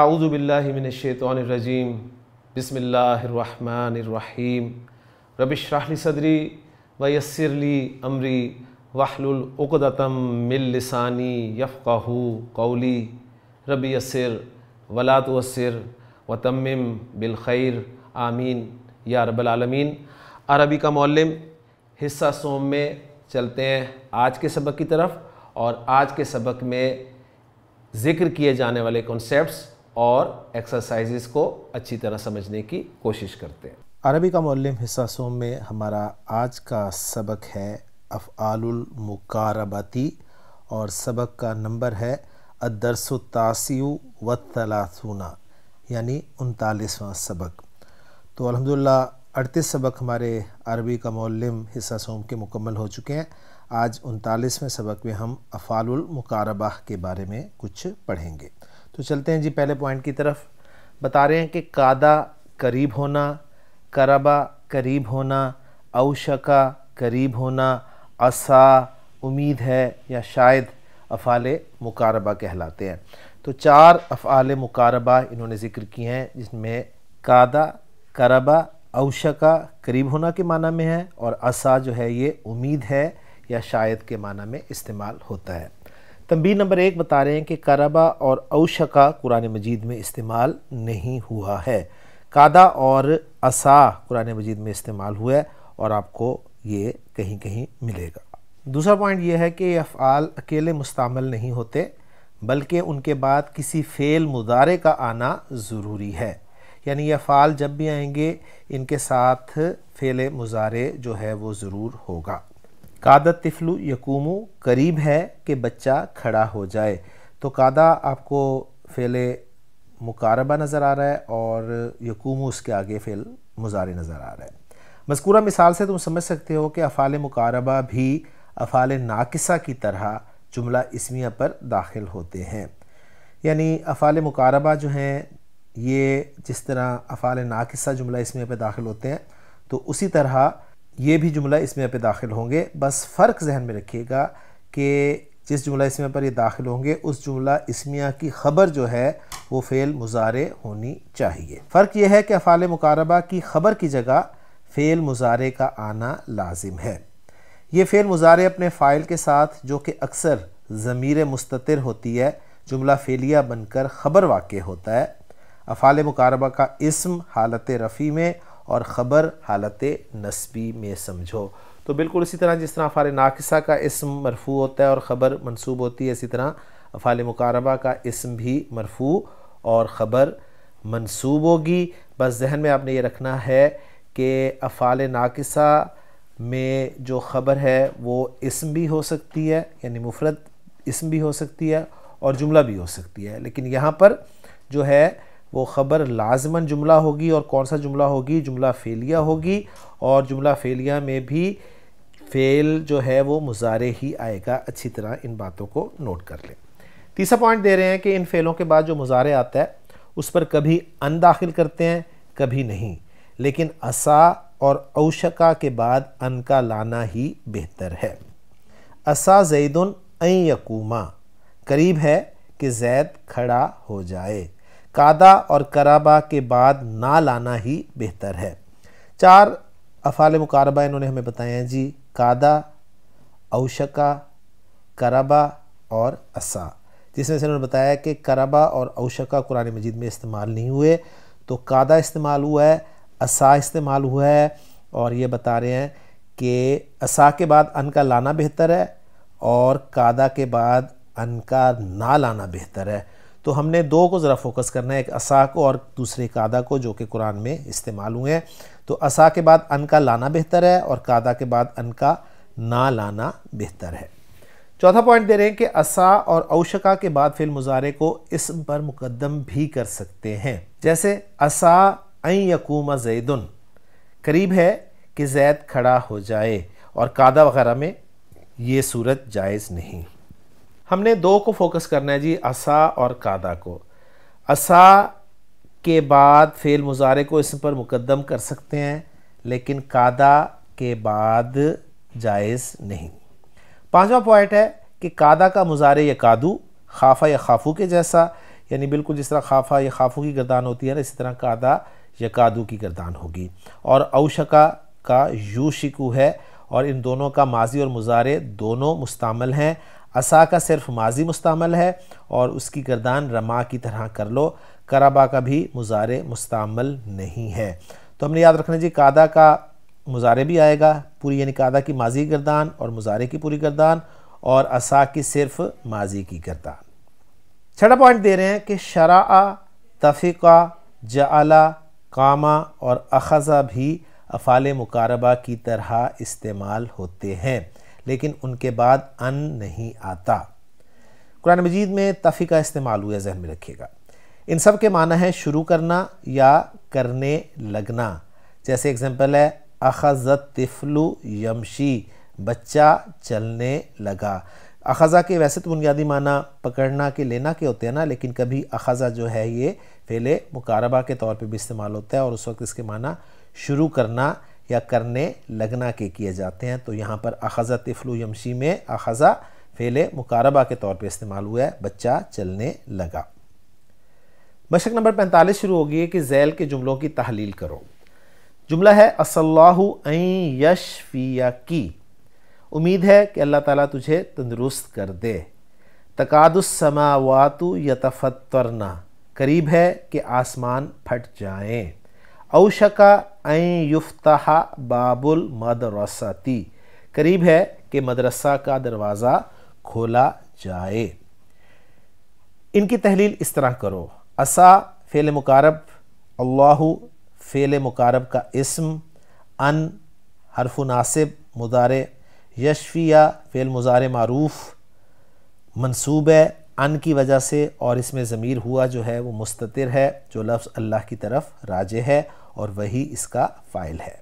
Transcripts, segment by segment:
اعوذ باللہ من الشیطان الرجیم بسم اللہ الرحمن الرحیم رب لی صدری ویسر لی امری وحل العقدم من لسانی یفقہ قولی رب یسر ولا توسر وتمم بالخیر آمین یا رب العالمین عربی کا معلم حصہ سوم میں چلتے ہیں آج کے سبق کی طرف اور آج کے سبق میں ذکر کیے جانے والے کنسیپٹس اور ایکسرسائزز کو اچھی طرح سمجھنے کی کوشش کرتے ہیں عربی کا معلم حصہ سوم میں ہمارا آج کا سبق ہے افعال المقاربتی اور سبق کا نمبر ہے الدرس التاسیو تاسیو و تلاسونا یعنی انتالیسواں سبق تو الحمدللہ اڑتیس سبق ہمارے عربی کا معلم حصہ سوم کے مکمل ہو چکے ہیں آج انتالیسویں سبق میں ہم افعال المقاربہ کے بارے میں کچھ پڑھیں گے تو چلتے ہیں جی پہلے پوائنٹ کی طرف بتا رہے ہیں کہ قادہ قریب ہونا کربا قریب ہونا اوشکا قریب ہونا اسا امید ہے یا شاید افعال مقاربہ کہلاتے ہیں تو چار افعال مقاربہ انہوں نے ذکر کی ہیں جس میں کادہ کربا اوشکا قریب ہونا کے معنی میں ہے اور اسا جو ہے یہ امید ہے یا شاید کے معنی میں استعمال ہوتا ہے تنبیر نمبر ایک بتا رہے ہیں کہ کربا اور اوشا کا قرآن مجید میں استعمال نہیں ہوا ہے کادا اور اسا قرآن مجید میں استعمال ہوا ہے اور آپ کو یہ کہیں کہیں ملے گا دوسرا پوائنٹ یہ ہے کہ یہ افعال اکیلے مستعمل نہیں ہوتے بلکہ ان کے بعد کسی فعل مدارے کا آنا ضروری ہے یعنی یہ افعال جب بھی آئیں گے ان کے ساتھ فعل مظارے جو ہے وہ ضرور ہوگا تفلو یقومو قریب ہے کہ بچہ کھڑا ہو جائے تو کادہ آپ کو فعل مقاربہ نظر آ رہا ہے اور یقومو اس کے آگے فعل مظاہرے نظر آ رہا ہے مذکورہ مثال سے تم سمجھ سکتے ہو کہ افعال مقاربہ بھی افعال ناقصہ کی طرح جملہ اسمیہ پر داخل ہوتے ہیں یعنی افعال مقاربہ جو ہیں یہ جس طرح افعال ناقصہ جملہ اسمیہ پر داخل ہوتے ہیں تو اسی طرح یہ بھی جملہ اسمیہ پہ داخل ہوں گے بس فرق ذہن میں رکھیے گا کہ جس جملہ اسمیہ پر یہ داخل ہوں گے اس جملہ اسمیہ کی خبر جو ہے وہ فعل مزارے ہونی چاہیے فرق یہ ہے کہ افعال مقاربہ کی خبر کی جگہ فعل مزارے کا آنا لازم ہے یہ فعل مزارے اپنے فائل کے ساتھ جو کہ اکثر ضمیر مستطر ہوتی ہے جملہ فعلیہ بن کر خبر واقع ہوتا ہے افعال مقاربہ کا اسم حالت رفیع میں اور خبر حالت نسبی میں سمجھو تو بالکل اسی طرح جس طرح افعال ناقصہ کا اسم مرفوع ہوتا ہے اور خبر منصوب ہوتی ہے اسی طرح افعال مقاربہ کا اسم بھی مرفوع اور خبر منصوب ہوگی بس ذہن میں آپ نے یہ رکھنا ہے کہ افعال ناقصہ میں جو خبر ہے وہ اسم بھی ہو سکتی ہے یعنی مفرد اسم بھی ہو سکتی ہے اور جملہ بھی ہو سکتی ہے لیکن یہاں پر جو ہے وہ خبر لازماً جملہ ہوگی اور کون سا جملہ ہوگی جملہ فیلیہ ہوگی اور جملہ فیلیہ میں بھی فیل جو ہے وہ مظاہرے ہی آئے گا اچھی طرح ان باتوں کو نوٹ کر لیں تیسرا پوائنٹ دے رہے ہیں کہ ان فیلوں کے بعد جو مظاہرے آتا ہے اس پر کبھی ان داخل کرتے ہیں کبھی نہیں لیکن اسا اور اوشکا کے بعد ان کا لانا ہی بہتر ہے اسا زیدن این یقوما قریب ہے کہ زید کھڑا ہو جائے کادا اور کرابہ کے بعد نہ لانا ہی بہتر ہے چار افعال مقاربہ انہوں نے ہمیں بتایا ہیں جی کادا اوشکا کرابہ اور اسا جس میں سے انہوں نے بتایا کہ کرابہ اور اوشکا قرآن مجید میں استعمال نہیں ہوئے تو کادا استعمال ہوا ہے اسا استعمال ہوا ہے اور یہ بتا رہے ہیں کہ اسا کے بعد ان کا لانا بہتر ہے اور کادہ کے بعد ان کا نہ لانا بہتر ہے تو ہم نے دو کو ذرا فوکس کرنا ہے ایک اسا کو اور دوسرے کادہ کو جو کہ قرآن میں استعمال ہوئے ہیں تو اسا کے بعد ان کا لانا بہتر ہے اور قادہ کے بعد ان کا نہ لانا بہتر ہے چوتھا پوائنٹ دے رہے ہیں کہ اسا اور اوشکا کے بعد مزارے کو اسم پر مقدم بھی کر سکتے ہیں جیسے اسا این یکوم زیدن قریب ہے کہ زید کھڑا ہو جائے اور کادہ وغیرہ میں یہ صورت جائز نہیں ہم نے دو کو فوکس کرنا ہے جی اسا اور کادا کو اسا کے بعد فعل مزارے کو اس پر مقدم کر سکتے ہیں لیکن کادا کے بعد جائز نہیں پانچواں پوائنٹ ہے کہ کادا کا مزارے یا کادو خافہ یا خافو کے جیسا یعنی بالکل جس طرح خافہ یا خافو کی گردان ہوتی ہے نا اسی طرح کادا یا کادو کی گردان ہوگی اور اوشکا کا یو شکو ہے اور ان دونوں کا ماضی اور مزارے دونوں مستعمل ہیں اسا کا صرف ماضی مستعمل ہے اور اس کی گردان رما کی طرح کر لو کرابا کا بھی مزارے مستعمل نہیں ہے تو ہم نے یاد رکھنا جی قادہ کا مزارے بھی آئے گا پوری یعنی کی ماضی گردان اور مزارے کی پوری گردان اور اسا کی صرف ماضی کی گردان چھٹا پوائنٹ دے رہے ہیں کہ شرع تفقہ جعلا کاماں اور اخذہ بھی افعال مقاربہ کی طرح استعمال ہوتے ہیں لیکن ان کے بعد ان نہیں آتا قرآن مجید میں کا استعمال ہوا ذہن میں رکھیے گا ان سب کے معنی ہے شروع کرنا یا کرنے لگنا جیسے اگزامپل ہے اخذت اخذتفلو یمشی بچہ چلنے لگا اخذہ کے ویسے تو بنیادی معنی پکڑنا کے لینا کے ہوتے ہیں نا لیکن کبھی اخذہ جو ہے یہ پہلے مقاربہ کے طور پہ بھی استعمال ہوتا ہے اور اس وقت اس کے معنی شروع کرنا یا کرنے لگنا کے کیے جاتے ہیں تو یہاں پر اخذہ طفلو یمشی میں اخذہ فعل مقاربہ کے طور پہ استعمال ہوا ہے بچہ چلنے لگا مشق نمبر پینتالیس شروع ہوگی ہے کہ ذیل کے جملوں کی تحلیل کرو جملہ ہے اس اللہ این یش فی یا کی امید ہے کہ اللہ تعالیٰ تجھے تندرست کر دے تقاد السماوات یتفترنا قریب ہے کہ آسمان پھٹ جائیں اوشکا این یفتحا باب المدرستی قریب ہے کہ مدرسہ کا دروازہ کھولا جائے ان کی تحلیل اس طرح کرو اسا فعل مقارب اللہ فعل مقارب کا اسم ان حرف ناصب مدارے یشفیہ فعل المزار معروف ہے ان کی وجہ سے اور اس میں ضمیر ہوا جو ہے وہ مستطر ہے جو لفظ اللہ کی طرف راجع ہے اور وہی اس کا فائل ہے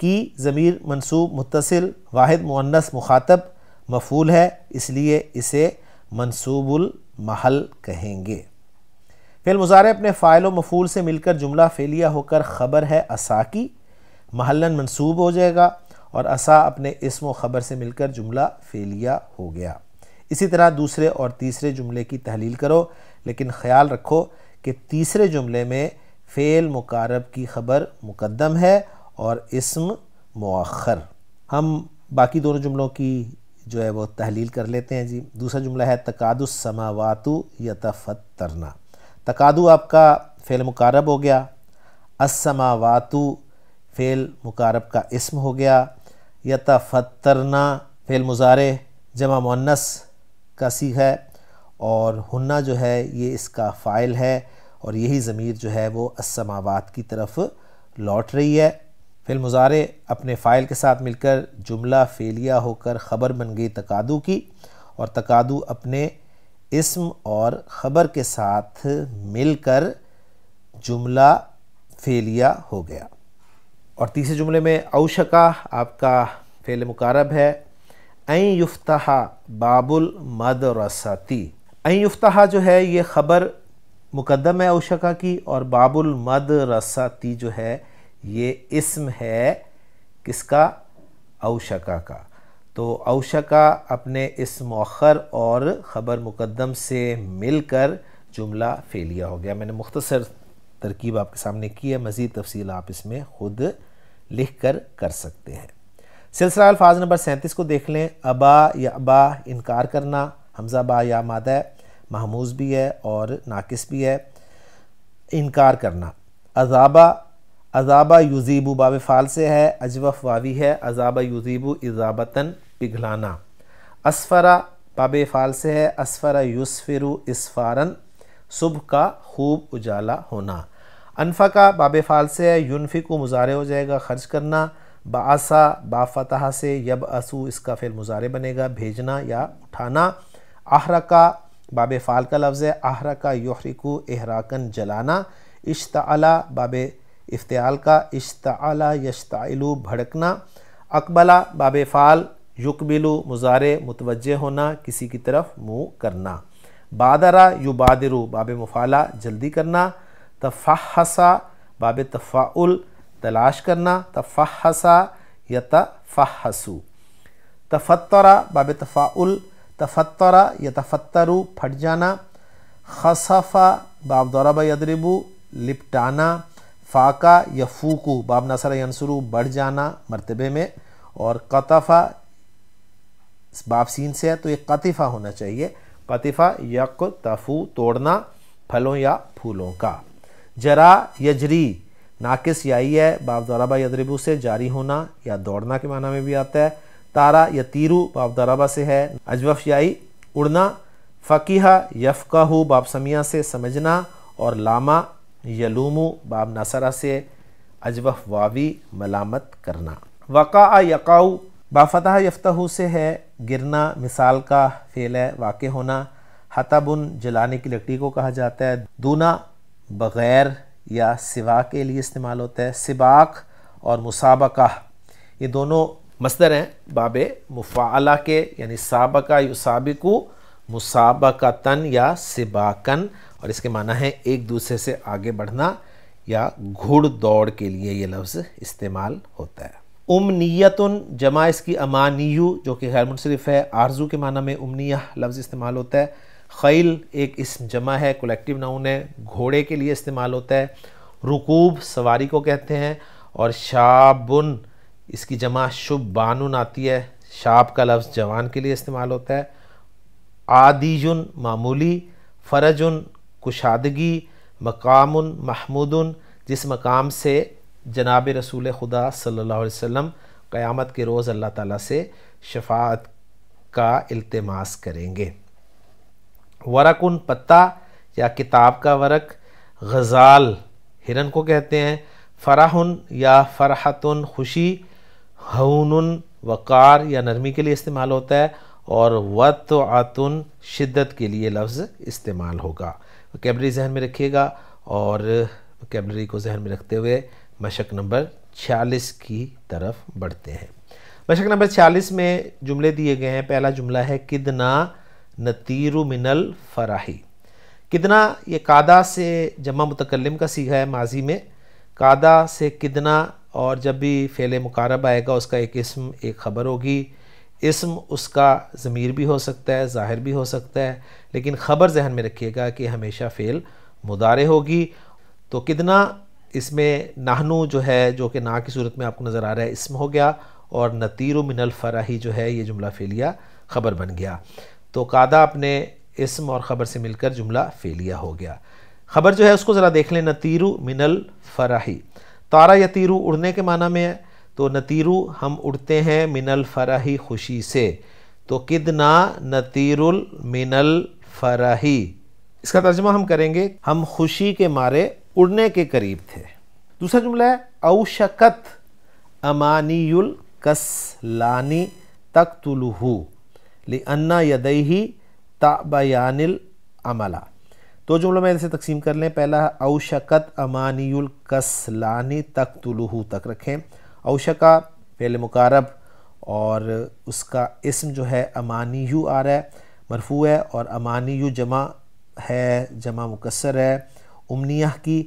کی ضمیر منصوب متصل واحد معنس مخاطب مفول ہے اس لیے اسے منصوب المحل کہیں گے فعل مزارے اپنے فائل و مفول سے مل کر جملہ فعلیہ ہو کر خبر ہے اسا کی محلن منصوب ہو جائے گا اور اسا اپنے اسم و خبر سے مل کر جملہ فعلیہ ہو گیا اسی طرح دوسرے اور تیسرے جملے کی تحلیل کرو لیکن خیال رکھو کہ تیسرے جملے میں فعل مقارب کی خبر مقدم ہے اور اسم مؤخر ہم باقی دونوں جملوں کی جو ہے وہ تحلیل کر لیتے ہیں جی دوسرا جملہ ہے تقاد السماواتو یتفترنا تقادو آپ کا فعل مقارب ہو گیا السماواتو فعل مقارب کا اسم ہو گیا یتفترنا فعل مزارِ جمع مونس کا سیغہ ہے اور ہنّا جو ہے یہ اس کا فائل ہے اور یہی ضمیر جو ہے وہ السماوات کی طرف لوٹ رہی ہے مزارے اپنے فائل کے ساتھ مل کر جملہ فیلیا ہو کر خبر بن گئی تقادو کی اور تقادو اپنے اسم اور خبر کے ساتھ مل کر جملہ فیلیا ہو گیا اور تیسرے جملے میں اوشکا آپ کا فعل مقارب ہے این یفتحہ باب المدرساتی این یفتحہ جو ہے یہ خبر مقدم ہے اوشکا کی اور باب المدرساتی جو ہے یہ اسم ہے کس کا اوشکا کا تو اوشکا اپنے اس مؤخر اور خبر مقدم سے مل کر جملہ فیلیا ہو گیا میں نے مختصر ترکیب آپ کے سامنے کی ہے مزید تفصیل آپ اس میں خود لکھ کر کر سکتے ہیں سلسلہ الفاظ نمبر سینتیس کو دیکھ لیں ابا یا ابا انکار کرنا حمزہ با یا مادہ محموز بھی ہے اور ناقص بھی ہے انکار کرنا اذابہ عذابہ یوزیبو باب فال سے ہے اجوف واوی ہے عذابہ یوزیبو و پگھلانا اسفرا باب فال سے ہے اسفرہ یوسفرو اسفارن صبح کا خوب اجالا ہونا انفقہ باب فال سے ہے یونفی کو مظاہرے ہو جائے گا خرچ کرنا باسا با فتح سے یب اسو اس کا فعل مزارے بنے گا بھیجنا یا اٹھانا احرکا باب فعال کا لفظ ہے احرکا یحرکو احراکن جلانا اشتعلا باب افتعال کا اشتعلا یشتعلو بھڑکنا اقبلا باب فعال یقبلو مزارے متوجہ ہونا کسی کی طرف منہ کرنا بادرا یبادرو باب مفالا جلدی کرنا تفحصا باب طفاءل تلاش کرنا تفحسا یا تََ حسو باب تفاعل تفترا یا تفترو پھٹ جانا خصفا باب ضرب یدربو لپٹانا فاقہ یا فوقو باب نصر ینصرو بڑھ جانا مرتبے میں اور قطفہ سین سے ہے تو یہ قطفہ ہونا چاہیے قطفہ یک تفو توڑنا پھلوں یا پھولوں کا جرا یجری ناقص یائی ہے باب دورابا یدربو سے جاری ہونا یا دوڑنا کے معنی میں بھی آتا ہے تارا یا تیرو باب دورابا سے ہے اجوف یائی اڑنا فقیہ یفقہو باب سمیہ سے سمجھنا اور لاما یلومو باب نصرہ سے اجوف واوی ملامت کرنا وقع آ یکاؤ بافتح یفتہو سے ہے گرنا مثال کا فعل ہے واقع ہونا حتبن جلانے کی لکڑی کو کہا جاتا ہے دونا بغیر یا سوا کے لیے استعمال ہوتا ہے سباق اور مسابقہ یہ دونوں مصدر ہیں باب مفعلہ کے یعنی سابقہ یو سابقو تن یا سباقن اور اس کے معنی ہے ایک دوسرے سے آگے بڑھنا یا گھڑ دوڑ کے لیے یہ لفظ استعمال ہوتا ہے امنیتن جمع اس کی امانیو جو کہ غیر منصرف ہے آرزو کے معنی میں امنیہ لفظ استعمال ہوتا ہے خیل ایک اسم جمع ہے کولیکٹیو ناؤن ہے گھوڑے کے لیے استعمال ہوتا ہے رکوب سواری کو کہتے ہیں اور شابن اس کی جمع شب بانن آتی ہے شاب کا لفظ جوان کے لیے استعمال ہوتا ہے آدیجن معمولی فرجن کشادگی مقام محمودن جس مقام سے جناب رسول خدا صلی اللہ علیہ وسلم قیامت کے روز اللہ تعالیٰ سے شفاعت کا التماس کریں گے ان پتا یا کتاب کا ورق غزال ہرن کو کہتے ہیں فراحن یا فرحتن خوشی حن وقار یا نرمی کے لیے استعمال ہوتا ہے اور وطعتن شدت کے لیے لفظ استعمال ہوگا وکیبلری ذہن میں رکھیے گا اور وکیبلری کو ذہن میں رکھتے ہوئے مشق نمبر چھیالیس کی طرف بڑھتے ہیں مشق نمبر چھیالیس میں جملے دیے گئے ہیں پہلا جملہ ہے کدنا نتیر من الفراحی کتنا یہ کادہ سے جمع متکلم کا سیغہ ہے ماضی میں کادہ سے کدنا اور جب بھی فعل مقارب آئے گا اس کا ایک اسم ایک خبر ہوگی اسم اس کا ضمیر بھی ہو سکتا ہے ظاہر بھی ہو سکتا ہے لیکن خبر ذہن میں رکھیے گا کہ ہمیشہ فعل مدارے ہوگی تو کتنا اس میں نہنو جو ہے جو کہ نا کی صورت میں آپ کو نظر آ رہا ہے اسم ہو گیا اور نتیر من الفراحی جو ہے یہ جملہ فعلیہ خبر بن گیا تو قادہ اپنے اسم اور خبر سے مل کر جملہ فیلیا ہو گیا خبر جو ہے اس کو ذرا دیکھ لیں نتیرو من الفرحی تارا یا تیرو اڑنے کے معنی میں ہے تو نتیرو ہم اڑتے ہیں من الفرحی خوشی سے تو کدنا نتیر الفرحی اس کا ترجمہ ہم کریں گے ہم خوشی کے مارے اڑنے کے قریب تھے دوسرا جملہ ہے اوشکت امانی الکسلانی تختلو لنا یدئی یہ ددہی تا بایان تو جو لوگ اسے تقسیم کر لیں پہلا اوشکت امانی الکسلانی تک طلح تک رکھیں اوشکا فعل مقارب اور اس کا اسم جو ہے امانی یو آ رہا ہے مرفوع ہے اور امانی یو جمع ہے جمع مقصر ہے امنیہ کی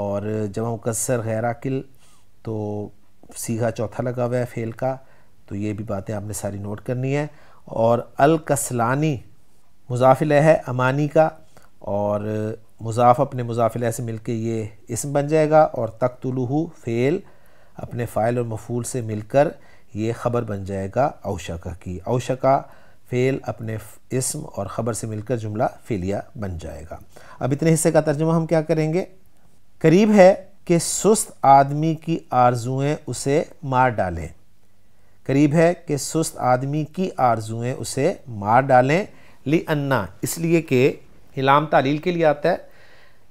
اور جمع مقصر غیر آقل تو سیغہ چوتھا لگا ہوا ہے فیل کا تو یہ بھی باتیں آپ نے ساری نوٹ کرنی ہے اور مضاف مضافل ہے امانی کا اور مضاف اپنے مضافل سے مل کے یہ اسم بن جائے گا اور تخت فیل فعل اپنے فائل اور مفول سے مل کر یہ خبر بن جائے گا اوشکا کی اوشکا فعل اپنے اسم اور خبر سے مل کر جملہ فیلیا بن جائے گا اب اتنے حصے کا ترجمہ ہم کیا کریں گے قریب ہے کہ سست آدمی کی آرزوئیں اسے مار ڈالیں قریب ہے کہ سست آدمی کی آرزویں اسے مار ڈالیں لی انا اس لیے کہ لام تعلیل کے لیے آتا ہے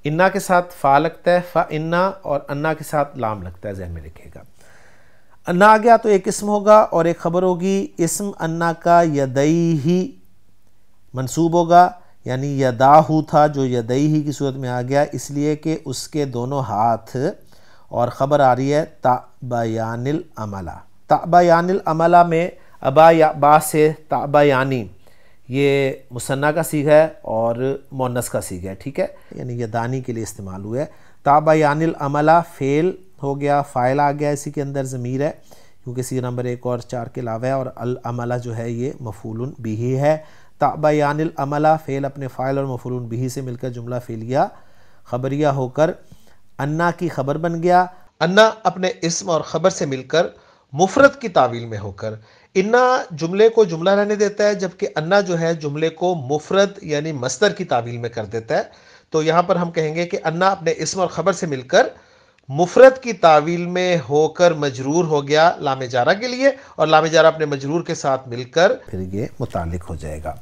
انا کے ساتھ فا لگتا ہے فا انا اور انا کے ساتھ لام لگتا ہے ذہن میں لکھے گا انا آ گیا تو ایک اسم ہوگا اور ایک خبر ہوگی اسم انا کا یدئی ہی منصوب ہوگا یعنی یداہو تھا جو یدئی ہی کی صورت میں آ گیا اس لیے کہ اس کے دونوں ہاتھ اور خبر آ رہی ہے تا بیان العملہ تعبہ یعنی العملہ میں ابا یا با سے تعبہ یعنی یہ مصنع کا سیکھا ہے اور مونس کا سیکھا ہے ٹھیک ہے یعنی یہ دانی کے لیے استعمال ہوا ہے یعنی العملہ فیل ہو گیا فائل آ گیا اسی کے اندر ضمیر ہے کیونکہ سی نمبر ایک اور چار کے علاوہ اور العملہ جو ہے یہ مفول بھی ہے تعبہ یعنی العملہ فیل اپنے فائل اور مفول بھی سے مل کر جملہ فیلیا خبریہ ہو کر انا کی خبر بن گیا انہ اپنے اسم اور خبر سے مل کر مفرد کی تعویل میں ہو کر انا جملے کو جملہ رہنے دیتا ہے جبکہ انا جو ہے جملے کو مفرد یعنی مستر کی تعویل میں کر دیتا ہے تو یہاں پر ہم کہیں گے کہ انا اپنے اسم اور خبر سے مل کر مفرد کی تعویل میں ہو کر مجرور ہو گیا لام جارہ کے لیے اور لام جارہ اپنے مجرور کے ساتھ مل کر پھر یہ متعلق ہو جائے گا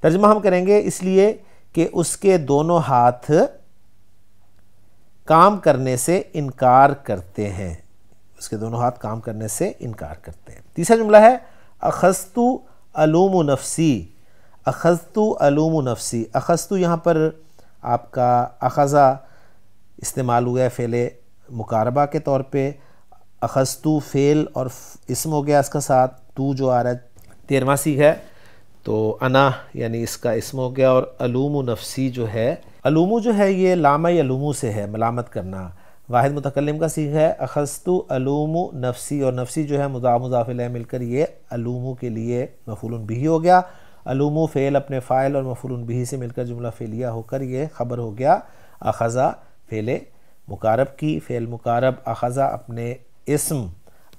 ترجمہ ہم کریں گے اس لیے کہ اس کے دونوں ہاتھ کام کرنے سے انکار کرتے ہیں اس کے دونوں ہاتھ کام کرنے سے انکار کرتے ہیں تیسرا جملہ ہے اخستو علوم و نفسی اخستو یہاں پر آپ کا اخذا استعمال ہوئے فعل مقاربہ کے طور پہ اخستو فعل اور اسم ہو گیا اس کا ساتھ تو جو آ رہا ہے تیرواں سی ہے تو انا یعنی اس کا اسم ہو گیا اور علوم و نفسی جو ہے علومو جو ہے یہ لامہ علومو سے ہے ملامت کرنا واحد متکلم کا سیکھ ہے اخستو علوم نفسی اور نفسی جو ہے مضاف مضاف علیہ مل کر یہ علوم کے لیے مفعول بھی ہو گیا علوم فعل فیل اپنے فائل اور مفعول بھی سے مل کر جملہ فعلیہ ہو کر یہ خبر ہو گیا اخذہ فیل مقارب کی فیل مقارب اخذا اپنے اسم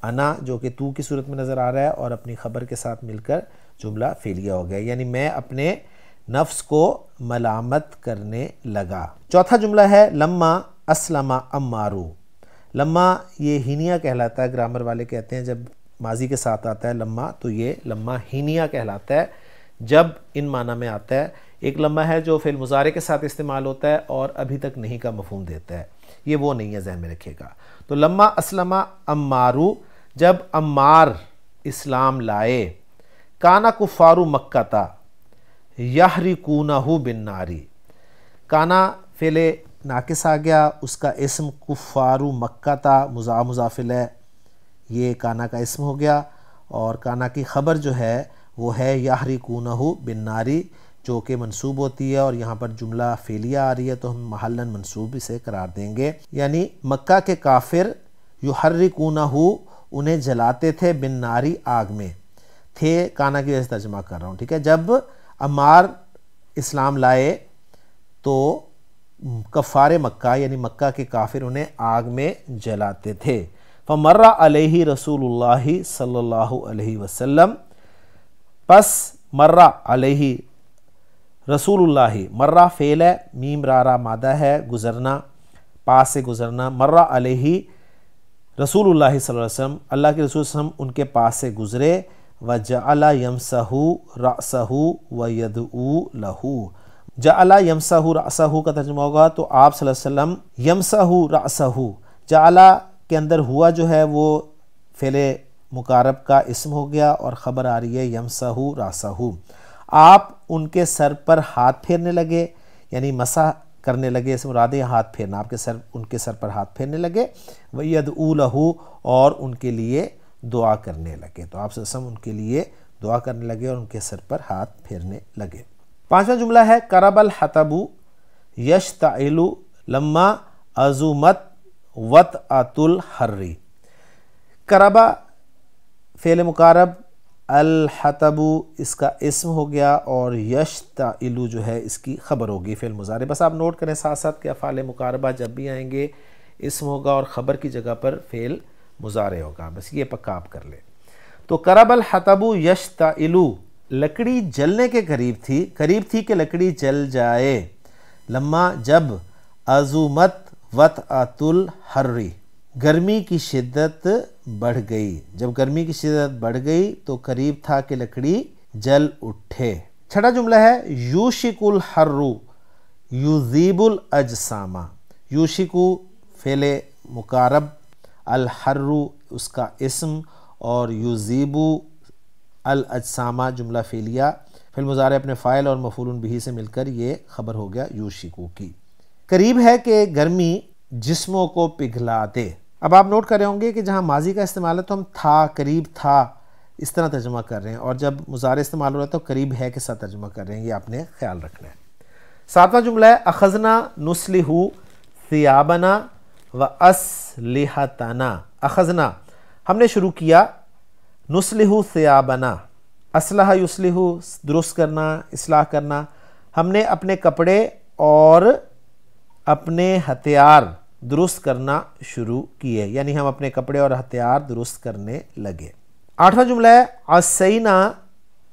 انا جو کہ تو کی صورت میں نظر آ رہا ہے اور اپنی خبر کے ساتھ مل کر جملہ فعلیہ ہو گیا یعنی میں اپنے نفس کو ملامت کرنے لگا چوتھا جملہ ہے لمحہ اسلمہ امارو لمہ یہ ہینیا کہلاتا ہے گرامر والے کہتے ہیں جب ماضی کے ساتھ آتا ہے لمہ تو یہ لمہ ہینیا کہلاتا ہے جب ان معنی میں آتا ہے ایک لمحہ ہے جو فعل مزارے کے ساتھ استعمال ہوتا ہے اور ابھی تک نہیں کا مفہوم دیتا ہے یہ وہ نہیں ہے ذہن میں رکھے گا تو لمہ اسلمہ امارو جب امار اسلام لائے کانا کفارو مکہ تا یا کون بن ناری کانا فعل ناقص آ گیا اس کا اسم کفارو مکہ تھا مزا مزافل ہے یہ کانا کا اسم ہو گیا اور کانا کی خبر جو ہے وہ ہے یاہری کونہ بن ناری جو کہ منصوب ہوتی ہے اور یہاں پر جملہ فیلیا آ رہی ہے تو ہم محلن منصوب اسے قرار دیں گے یعنی مکہ کے کافر یو کونہ انہیں جلاتے تھے بن ناری آگ میں تھے کانا کی وجہ سے ترجمہ کر رہا ہوں ٹھیک ہے جب امار اسلام لائے تو کفار مکہ یعنی مکہ کے کافر انہیں آگ میں جلاتے تھے فمرہ علیہ رسول اللہ صلی اللہ علیہ وسلم پس مرہ علیہ رسول اللہ مرہ فیل ہے میم رارہ مادہ ہے گزرنا پاس سے گزرنا مرہ علیہ رسول اللہ صلی اللہ علیہ وسلم اللہ کے رسول وسلم ان کے پاس سے گزرے و ج علیہ یم سہو و لہو جعلا اعلیٰمسا راساں کا ترجمہ ہوگا تو آپ صلی اللہ علیہ وسلم راس ہُو جا کے اندر ہوا جو ہے وہ فعل مقارب کا اسم ہو گیا اور خبر آ رہی ہے یمس راسہ آپ ان کے سر پر ہاتھ پھیرنے لگے یعنی مساح کرنے لگے اس مراد ہاتھ پھیرنا آپ کے سر ان کے سر پر ہاتھ پھیرنے لگے وید الا اور ان کے لیے دعا کرنے لگے تو آپ صلی ان کے لیے دعا کرنے لگے اور ان کے سر پر ہاتھ پھیرنے لگے پانچواں جملہ ہے کرب الحتبو یش تا علو لمہ ازومت وط ات الحری کربا فعل مقارب الحتبو اس کا اسم ہو گیا اور یش علو جو ہے اس کی خبر ہوگی فعل مظاہرے بس آپ نوٹ کریں ساتھ ساتھ کہ افعال مقاربہ جب بھی آئیں گے اسم ہوگا اور خبر کی جگہ پر فعل مظاہرے ہوگا بس یہ پکا آپ کر لیں تو کرب الحتبو یش علو لکڑی جلنے کے قریب تھی قریب تھی کہ لکڑی جل جائے لما جب عزومت وط آت الحرى گرمی کی شدت بڑھ گئی جب گرمی کی شدت بڑھ گئی تو قریب تھا کہ لکڑی جل اٹھے چھٹا جملہ ہے یوشک الحرو یوزیب الاجسامہ یوشکو فیل مکارب الحر اس کا اسم اور یوزیبو الاجسامہ جملہ فیلیا فی المزارے اپنے فائل اور مفولون بہی سے مل کر یہ خبر ہو گیا یوشکو کی قریب ہے کہ گرمی جسموں کو پگھلا دے اب آپ نوٹ کر رہے ہوں گے کہ جہاں ماضی کا استعمال ہے تو ہم تھا قریب تھا اس طرح ترجمہ کر رہے ہیں اور جب مزارے استعمال ہو رہا ہے تو قریب ہے کے ساتھ ترجمہ کر رہے ہیں یہ آپ نے خیال رکھنا ہے ساتواں جملہ ہے اخذنا نسلو سیابنا و اس اخذنا ہم نے شروع کیا نسلح ثیابنا اسلحہ یسلح درست کرنا اصلاح کرنا ہم نے اپنے کپڑے اور اپنے ہتھیار درست کرنا شروع کیے یعنی ہم اپنے کپڑے اور ہتھیار درست کرنے لگے آٹھواں جملہ ہے اسینہ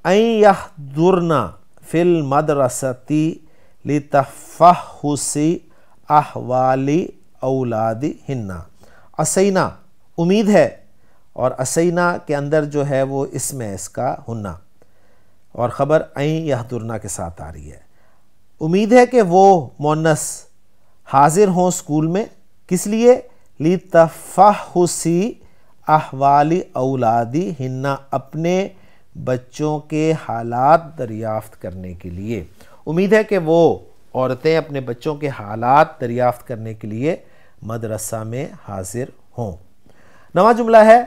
این یہ درنا فل مد رستی لطف حسی آولاد ہنہ اسینہ امید ہے اور اسینہ کے اندر جو ہے وہ اس میں اس کا ہنہ اور خبر عین یا درنا کے ساتھ آ رہی ہے امید ہے کہ وہ مونس حاضر ہوں اسکول میں کس لیے لی تفحسی احوالی اولادی ہننا اپنے بچوں کے حالات دریافت کرنے کے لیے امید ہے کہ وہ عورتیں اپنے بچوں کے حالات دریافت کرنے کے لیے مدرسہ میں حاضر ہوں نواں جملہ ہے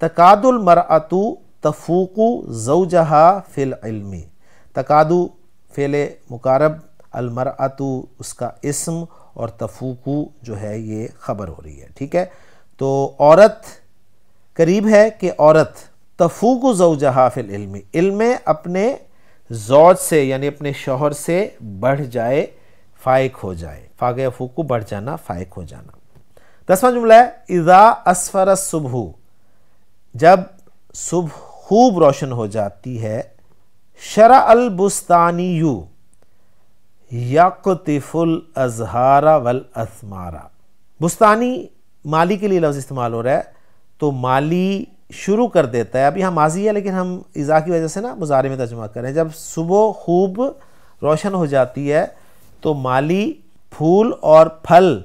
تقاد المرعتو تفوق زوجہا فی العلمی تقادو فیل مقارب المرعتو اس کا اسم اور تفوقو جو ہے یہ خبر ہو رہی ہے ٹھیک ہے تو عورت قریب ہے کہ عورت تفوق و فی العلمی فل علم اپنے زوج سے یعنی اپنے شوہر سے بڑھ جائے فائق ہو جائے فاق افوقو بڑھ جانا فائق ہو جانا دسواں جملہ ہے اذا اسفر السبحو جب صبح خوب روشن ہو جاتی ہے شرع البستانی یقطف یقتف الظہارا بستانی مالی کے لیے لفظ استعمال ہو رہا ہے تو مالی شروع کر دیتا ہے اب یہاں ماضی ہے لیکن ہم ازا کی وجہ سے نا گزارے میں ترجمہ کریں جب صبح خوب روشن ہو جاتی ہے تو مالی پھول اور پھل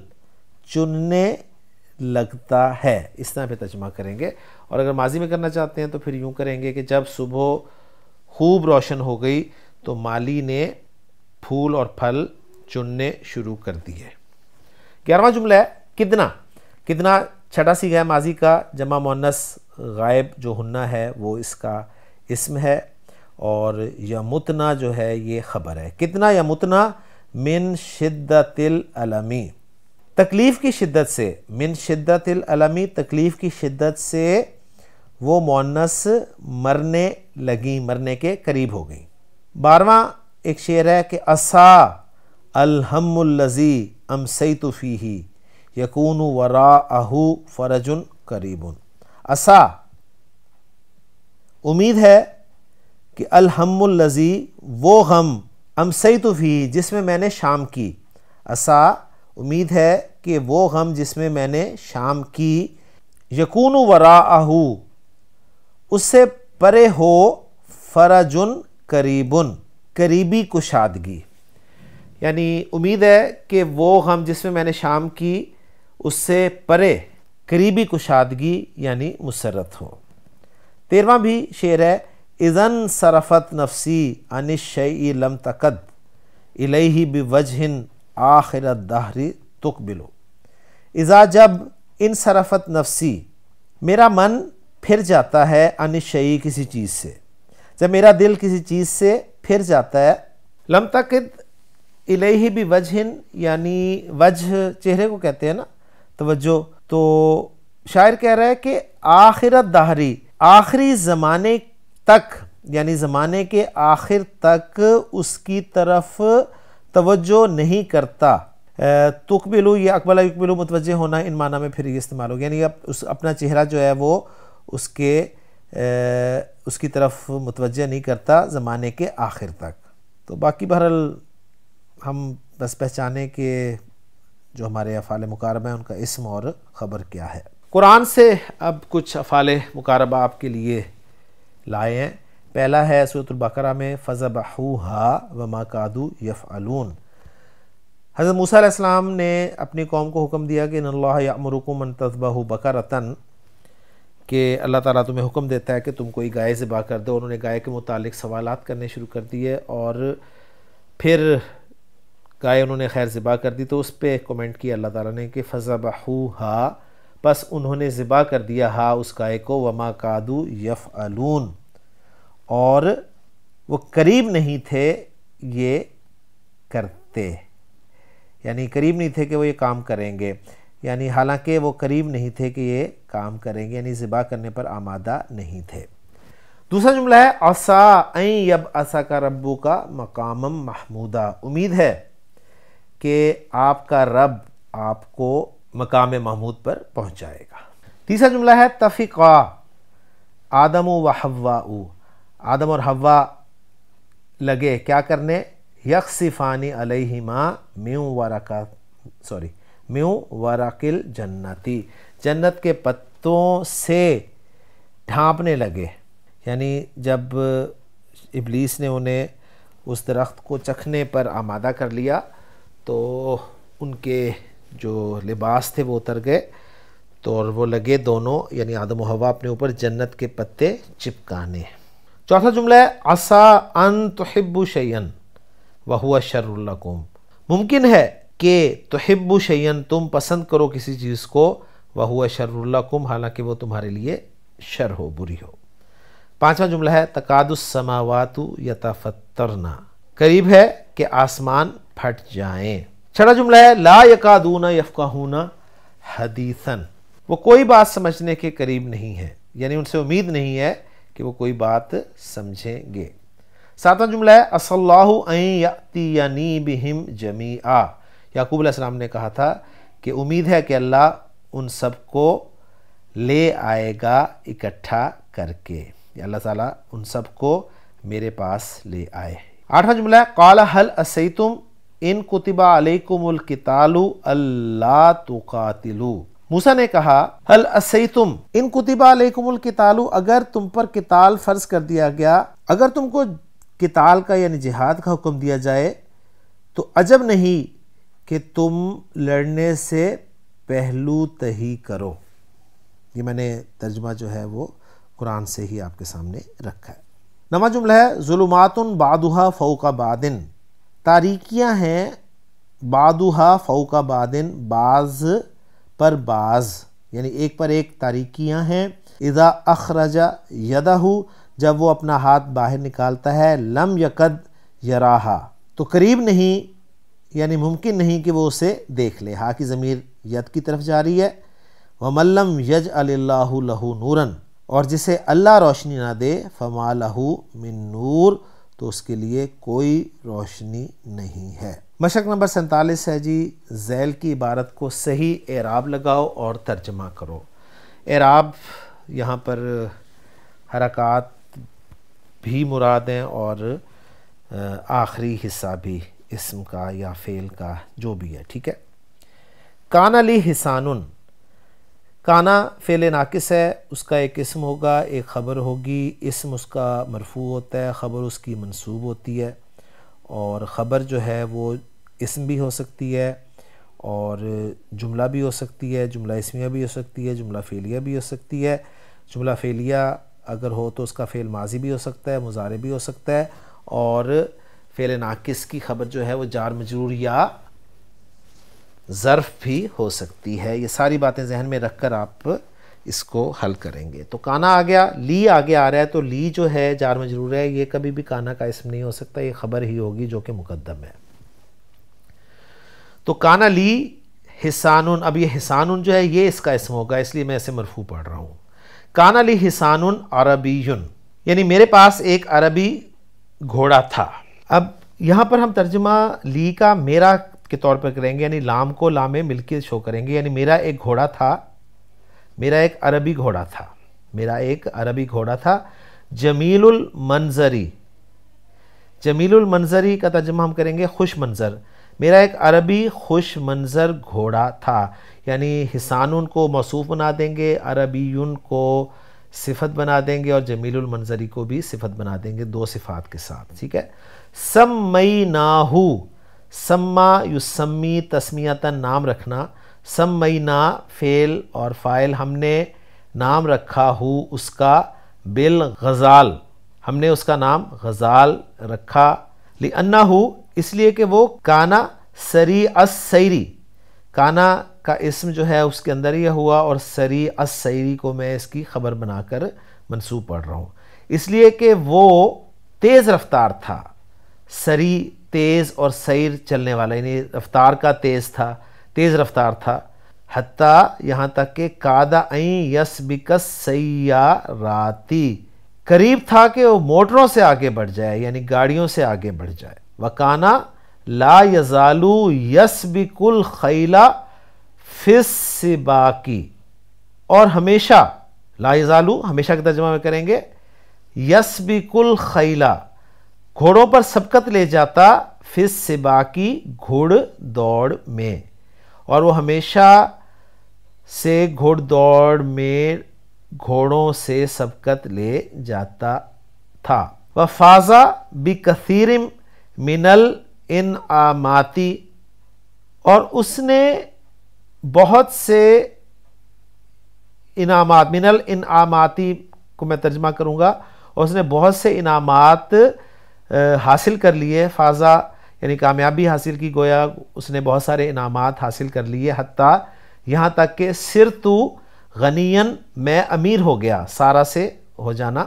چننے لگتا ہے اس طرح پہ ترجمہ کریں گے اور اگر ماضی میں کرنا چاہتے ہیں تو پھر یوں کریں گے کہ جب صبح خوب روشن ہو گئی تو مالی نے پھول اور پھل چننے شروع کر دیے گیارہواں جملہ ہے کدنا کدنا چھٹا سی گیا ماضی کا جمع مونس غائب جو ہننا ہے وہ اس کا اسم ہے اور یمتنا جو ہے یہ خبر ہے کتنا یمتنا من شدت العلمی تکلیف کی شدت سے من شدت العلمی تکلیف کی شدت سے وہ مونس مرنے لگیں مرنے کے قریب ہو گئیں بارہواں ایک شعر ہے کہ اسا الحم الزی ام فی ہی یقون و اہو فرج ان اسا امید ہے کہ الحم الزی وہ غم ام سئی فی جس میں میں نے شام کی اسا امید ہے کہ وہ غم جس میں میں نے شام کی یقون و را اس سے پرے ہو فرجن قریبن قریبی کشادگی یعنی امید ہے کہ وہ غم جس میں میں نے شام کی اس سے پرے قریبی کشادگی یعنی مسرت ہو تیرواں بھی شعر ہے اذن صرفت نفسی انش لم تقد بج بوجہ آخر دہری تقبلو اذا جب ان صرفت نفسی میرا من پھر جاتا ہے انشئی کسی چیز سے جب میرا دل کسی چیز سے پھر جاتا ہے لم تقد الیہ بھی وجہن یعنی وجہ چہرے کو کہتے ہیں نا توجہ تو شاعر کہہ رہا ہے کہ آخرت دہری آخری زمانے تک یعنی زمانے کے آخر تک اس کی طرف توجہ نہیں کرتا تقبلو یا اقبلہ یقبلو متوجہ ہونا ان معنی میں پھر یہ استعمال ہوگی یعنی اپنا چہرہ جو ہے وہ اس کے اس کی طرف متوجہ نہیں کرتا زمانے کے آخر تک تو باقی بہرحال ہم بس پہچانے کہ جو ہمارے افعال مقاربہ ہیں ان کا اسم اور خبر کیا ہے قرآن سے اب کچھ افعال مقاربہ آپ کے لیے لائے ہیں پہلا ہے سورت البقرہ میں فض وَمَا ہا وما کادو حضرت موسیٰ علیہ السلام نے اپنی قوم کو حکم دیا کہ ان اللّہ ان تصبہ بکرتاً کہ اللہ تعالیٰ تمہیں حکم دیتا ہے کہ تم کوئی گائے ذبح کر دو انہوں نے گائے کے متعلق سوالات کرنے شروع کر دیے اور پھر گائے انہوں نے خیر ذبح کر دی تو اس پہ کومنٹ کیا اللہ تعالیٰ نے کہ فضا بہو ہا بس انہوں نے ذبح کر دیا ہا اس گائے کو وما کادو یف اور وہ قریب نہیں تھے یہ کرتے یعنی قریب نہیں تھے کہ وہ یہ کام کریں گے یعنی حالانکہ وہ قریب نہیں تھے کہ یہ کام کریں گے یعنی زبا کرنے پر آمادہ نہیں تھے دوسرا جملہ ہے اصا این یب اصا کا ربو کا مقام محمودہ امید ہے کہ آپ کا رب آپ کو مقام محمود پر پہنچائے گا تیسرا جملہ ہے تفقہ آدم و حوا او آدم اور حوا لگے کیا کرنے یکسفانی علیہما علیہ ماں میوں و سوری میوں و جنتی جنت کے پتوں سے ڈھانپنے لگے یعنی جب ابلیس نے انہیں اس درخت کو چکھنے پر آمادہ کر لیا تو ان کے جو لباس تھے وہ اتر گئے تو اور وہ لگے دونوں یعنی آدم و ہوا اپنے اوپر جنت کے پتے چپکانے چوتھا جملہ ہے اصا ان تحب و شعین و شر القوم ممکن ہے کہ تحب شیئن تم پسند کرو کسی چیز کو وہ ہوا شر اللہ کم حالانکہ وہ تمہارے لیے شر ہو بری ہو پانچواں جملہ ہے تقاد السماوات یتفترنا قریب ہے کہ آسمان پھٹ جائیں چھٹا جملہ ہے لا یقادون یفقہون حدیثن وہ کوئی بات سمجھنے کے قریب نہیں ہے یعنی ان سے امید نہیں ہے کہ وہ کوئی بات سمجھیں گے ساتواں جملہ ہے یعنی بہم جمیعہ یعقوب علیہ السلام نے کہا تھا کہ امید ہے کہ اللہ ان سب کو لے آئے گا اکٹھا کر کے اللہ تعالیٰ ان سب کو میرے پاس لے آئے آٹھواں جملہ ہے کالا سی تم ان کتبہ تقاتلو موسا نے کہا حل اسم ان کتبہ علیکم القتالو اگر تم پر قتال فرض کر دیا گیا اگر تم کو کا یعنی جہاد کا حکم دیا جائے تو عجب نہیں کہ تم لڑنے سے پہلو تہی کرو یہ میں نے ترجمہ جو ہے وہ قرآن سے ہی آپ کے سامنے رکھا ہے نما جملہ ہے ظلمات بادہ فوق بادن تاریکیاں ہیں بادہ فوق بادن بعض پر بعض یعنی ایک پر ایک تاریکیاں ہیں اذا اخرج یدہ جب وہ اپنا ہاتھ باہر نکالتا ہے لم یقد یراہا تو قریب نہیں یعنی ممکن نہیں کہ وہ اسے دیکھ لے ہاں کی ضمیر ید کی طرف جاری ہے ملّم یج اللہ لہو نور اور جسے اللہ روشنی نہ دے من نور تو اس کے لیے کوئی روشنی نہیں ہے مشق نمبر سینتالیس ہے جی ذیل کی عبارت کو صحیح اعراب لگاؤ اور ترجمہ کرو اعراب یہاں پر حرکات بھی مراد ہیں اور آخری حصہ بھی اسم کا یا فیل کا جو بھی ہے ٹھیک ہے کانا لی حسان کانا فیل ناقص ہے اس کا ایک اسم ہوگا ایک خبر ہوگی اسم اس کا مرفوع ہوتا ہے خبر اس کی منصوب ہوتی ہے اور خبر جو ہے وہ اسم بھی ہو سکتی ہے اور جملہ بھی ہو سکتی ہے جملہ اسمیہ بھی ہو سکتی ہے جملہ فیلیہ بھی ہو سکتی ہے جملہ فیلیہ اگر ہو تو اس کا فعل ماضی بھی ہو سکتا ہے مظاہرے بھی ہو سکتا ہے اور فعل ناقص ناکس کی خبر جو ہے وہ جار مجرور یا ظرف بھی ہو سکتی ہے یہ ساری باتیں ذہن میں رکھ کر آپ اس کو حل کریں گے تو کانا آ گیا لی آگے آ رہا ہے تو لی جو ہے جار مجرور ہے یہ کبھی بھی کانا کا اسم نہیں ہو سکتا یہ خبر ہی ہوگی جو کہ مقدم ہے تو کانا لی حسان اب یہ حسان جو ہے یہ اس کا اسم ہوگا اس لیے میں اسے مرفوع پڑھ رہا ہوں کانا لی حسان عربی یعنی میرے پاس ایک عربی گھوڑا تھا اب یہاں پر ہم ترجمہ لی کا میرا کے طور پر کریں گے یعنی لام کو لامے مل کے شو کریں گے یعنی میرا ایک گھوڑا تھا میرا ایک عربی گھوڑا تھا میرا ایک عربی گھوڑا تھا جمیل المنظری جمیل المنظری کا ترجمہ ہم کریں گے خوش منظر میرا ایک عربی خوش منظر گھوڑا تھا یعنی حسان ان کو موصوف بنا دیں گے عربی ان کو صفت بنا دیں گے اور جمیل المنظری کو بھی صفت بنا دیں گے دو صفات کے ساتھ ٹھیک ہے ناہو سما یوسمی تسمیتا نام رکھنا سمئی نا فعل اور فائل ہم نے نام رکھا ہو اس کا بل غزال ہم نے اس کا نام غزال رکھا لیک ہو اس لیے کہ وہ کانا سری اس سیری کانا کا اسم جو ہے اس کے اندر یہ ہوا اور سری اس سیری کو میں اس کی خبر بنا کر منسوب پڑھ رہا ہوں اس لیے کہ وہ تیز رفتار تھا سری تیز اور سیر چلنے والا یعنی رفتار کا تیز تھا تیز رفتار تھا حتیٰ یہاں تک کہ کادا این یس بکس سیا راتی قریب تھا کہ وہ موٹروں سے آگے بڑھ جائے یعنی گاڑیوں سے آگے بڑھ جائے وکانا لا یزالو یس بکل خیلا فس باقی اور ہمیشہ لا یزالو ہمیشہ کے ترجمہ میں کریں گے یس بیکل خیلا گھوڑوں پر سبقت لے جاتا فس سبا کی گھوڑ دوڑ میں اور وہ ہمیشہ سے گھوڑ دوڑ میں گھوڑوں سے سبقت لے جاتا تھا و فاضہ بیکثیرم منل ان آماتی اور اس نے بہت سے انعامات منل ان کو میں ترجمہ کروں گا اور اس نے بہت سے انعامات حاصل کر لیے فازہ یعنی کامیابی حاصل کی گویا اس نے بہت سارے انعامات حاصل کر لیے حتیٰ یہاں تک کہ سر تو غنین میں امیر ہو گیا سارا سے ہو جانا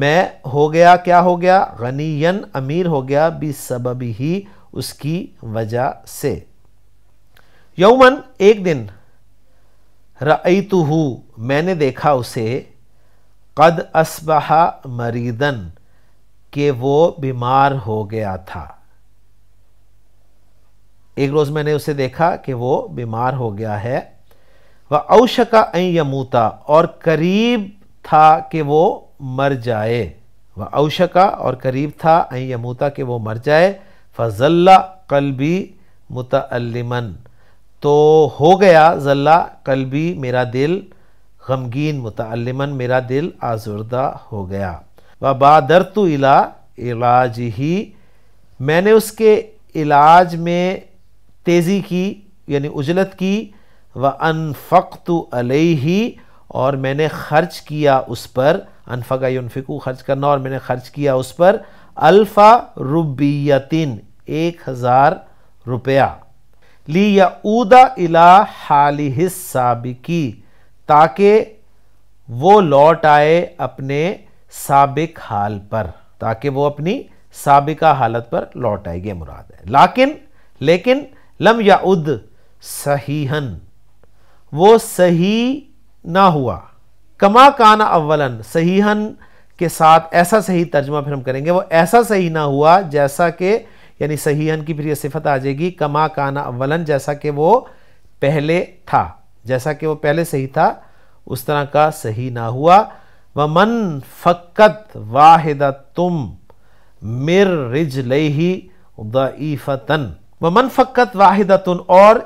میں ہو گیا کیا ہو گیا غنین امیر ہو گیا بھی سبب ہی اس کی وجہ سے یومن ایک دن میں نے دیکھا اسے قد اسبہ مریدن کہ وہ بیمار ہو گیا تھا ایک روز میں نے اسے دیکھا کہ وہ بیمار ہو گیا ہے وہ اوشکا این یموتا اور قریب تھا کہ وہ مر جائے وہ اوشکا اور قریب تھا این یموتا کہ وہ مر جائے فض قلبی متعلمن تو ہو گیا ذلہ قلبی میرا دل غمگین متعلمن میرا دل آزردہ ہو گیا و بادر تو علاج ہی میں نے اس کے علاج میں تیزی کی یعنی اجلت کی و انفقت اور میں نے خرچ کیا اس پر انفقا یونفقو خرچ کرنا اور میں نے خرچ کیا اس پر الفا ربیتن ایک ہزار روپیہ لی یا اودا علا حال حساب تاکہ وہ لوٹ آئے اپنے سابق حال پر تاکہ وہ اپنی سابقہ حالت پر لوٹ آئے گی مراد ہے لیکن لیکن لم یعود صحیحن وہ صحیح نہ ہوا کما کانا اولن صحیحن کے ساتھ ایسا صحیح ترجمہ پھر ہم کریں گے وہ ایسا صحیح نہ ہوا جیسا کہ یعنی صحیحن کی پھر یہ صفت آ جائے گی کما کانا اولن جیسا کہ وہ پہلے تھا جیسا کہ وہ پہلے صحیح تھا اس طرح کا صحیح نہ ہوا من فقت واحد تم مر رج لئی و ای فتن فقت واحد تن اور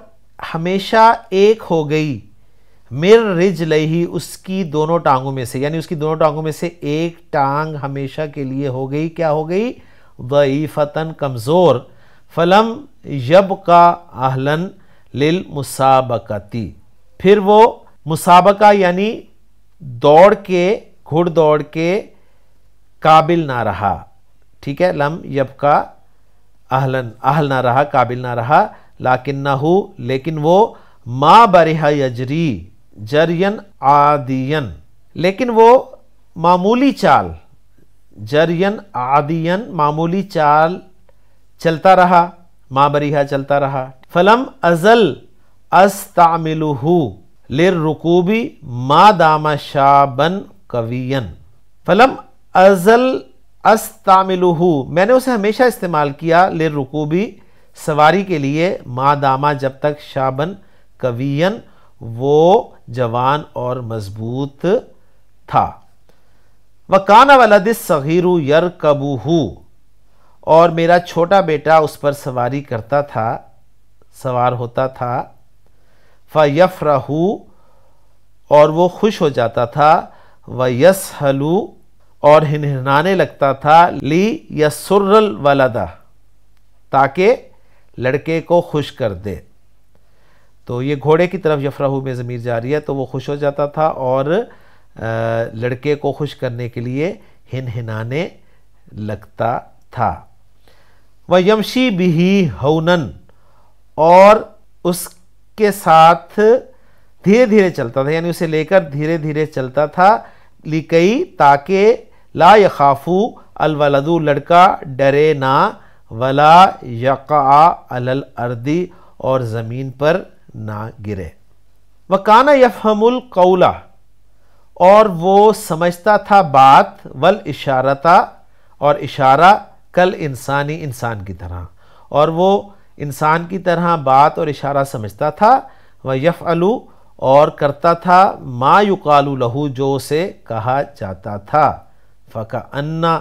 ہمیشہ ایک ہو گئی مر رج لئی اس کی دونوں ٹانگوں میں سے یعنی اس کی دونوں ٹانگوں میں سے ایک ٹانگ ہمیشہ کے لیے ہو گئی کیا ہو گئی و کمزور فلم یب کا آلن لسابقتی پھر وہ مسابقہ یعنی دوڑ کے گھڑ دوڑ کے قابل نہ رہا ٹھیک ہے لم یب کا اہل نہ رہا قابل نہ رہا لاکن نہ ہو لیکن وہ ما برحا یجری جرین آدین لیکن وہ معمولی چال جرین آدین معمولی چال چلتا رہا ما برحا چلتا رہا فلم ازل استعملہ لرکوبی ما رقوبی ماں داما قوین فلم ازل استعمل میں نے اسے ہمیشہ استعمال کیا لے رکوبی سواری کے لیے ما داما جب تک شابن قوین وہ جوان اور مضبوط تھا وہ ولد صغیر یر کبو اور میرا چھوٹا بیٹا اس پر سواری کرتا تھا سوار ہوتا تھا فیف اور وہ خوش ہو جاتا تھا و یس حلو اور ہنہنانے لگتا تھا لی یسر الولدہ تاکہ لڑکے کو خوش کر دے تو یہ گھوڑے کی طرف یفرہو میں ضمیر جا رہی ہے تو وہ خوش ہو جاتا تھا اور لڑکے کو خوش کرنے کے لیے ہنہنانے لگتا تھا وہ یمشی بھی ہونن اور اس کے ساتھ دھیرے دھیرے چلتا تھا یعنی اسے لے کر دھیرے دھیرے چلتا تھا لکئی تاکہ لا یخافو الولدو لڑکا ڈرے نا ولا اردی اور زمین پر نہ گرے وکانا یفہم القولہ اور وہ سمجھتا تھا بات ول اشارتہ اور اشارہ کل انسانی انسان کی طرح اور وہ انسان کی طرح بات اور اشارہ سمجھتا تھا وہ یف اور کرتا تھا ما لہو جو اسے کہا جاتا تھا فقا انا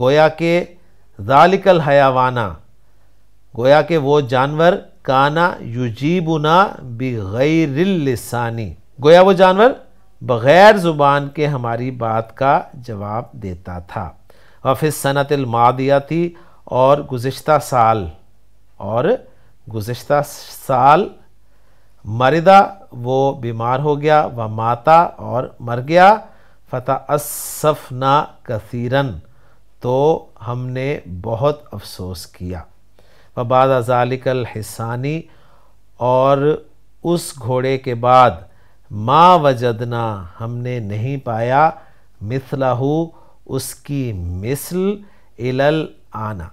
گویا کہ ذالکل الحیوانہ گویا کہ وہ جانور کانا یجیبنا بغیر اللسانی گویا وہ جانور بغیر زبان کے ہماری بات کا جواب دیتا تھا وفی صنعت المادیہ تھی اور گزشتہ سال اور گزشتہ سال مردہ وہ بیمار ہو گیا وہ ماتا اور مر گیا فتح اصف نا کثیرن تو ہم نے بہت افسوس کیا و بعد ذالک الحسانی اور اس گھوڑے کے بعد ما وجدنا ہم نے نہیں پایا مثل اس کی مثل آنا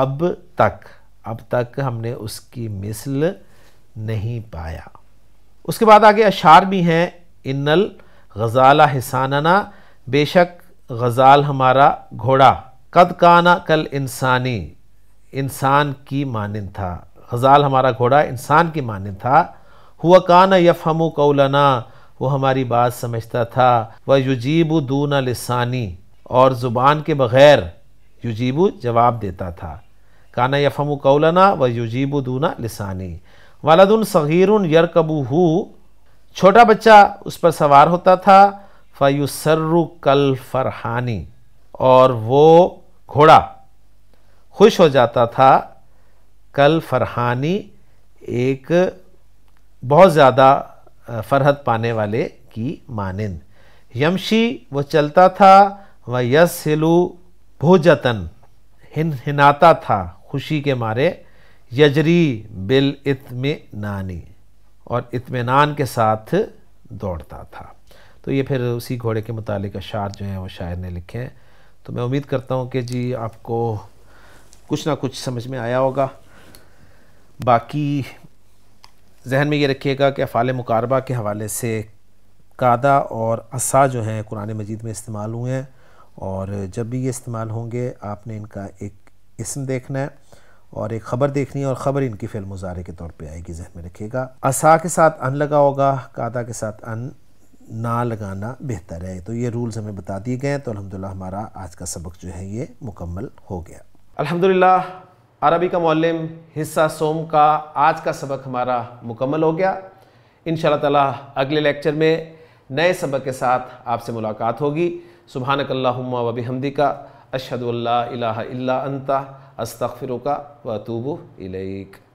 اب تک اب تک ہم نے اس کی مثل نہیں پایا اس کے بعد آگے اشعار بھی ہیں انل غزالہ حساننا بے شک غزال ہمارا گھوڑا قد کانا کل انسانی انسان کی مانند تھا غزال ہمارا گھوڑا انسان کی مانند تھا ہوا کانا یفہمو قولنا وہ ہماری بات سمجھتا تھا وہ یجیب دون لسانی اور زبان کے بغیر یجیب جواب دیتا تھا کانا یفہم قولنا و یجیب دون لسانی ولد والدنصغیرن یرکبو ہو چھوٹا بچہ اس پر سوار ہوتا تھا فَيُسَرُّ کل فرحانی اور وہ گھوڑا خوش ہو جاتا تھا کل فرحانی ایک بہت زیادہ فرحت پانے والے کی مانند یمشی وہ چلتا تھا و یس سلو بھوجتن ہن ہناتا تھا خوشی کے مارے یجری بل اطم اور اطمینان کے ساتھ دوڑتا تھا تو یہ پھر اسی گھوڑے کے متعلق اشعار جو ہیں وہ شاعر نے لکھے ہیں تو میں امید کرتا ہوں کہ جی آپ کو کچھ نہ کچھ سمجھ میں آیا ہوگا باقی ذہن میں یہ رکھیے گا کہ افعال مقاربہ کے حوالے سے قادہ اور عصا جو ہیں قرآن مجید میں استعمال ہوئے ہیں اور جب بھی یہ استعمال ہوں گے آپ نے ان کا ایک اسم دیکھنا ہے اور ایک خبر دیکھنی ہے اور خبر ان کی فعل مظاہرے کے طور پہ آئے گی ذہن میں رکھے گا اسا کے ساتھ ان لگا ہوگا کادا کے ساتھ ان نہ لگانا بہتر ہے تو یہ رولز ہمیں بتا دیے گئے ہیں تو الحمدللہ ہمارا آج کا سبق جو ہے یہ مکمل ہو گیا الحمدللہ عربی کا معلم حصہ سوم کا آج کا سبق ہمارا مکمل ہو گیا ان شاء اللہ تعالیٰ اگلے لیکچر میں نئے سبق کے ساتھ آپ سے ملاقات ہوگی سبحانک اللہم و عمی کا ارشد اللہ الہ الا انتا استخفر کا وطوب الیک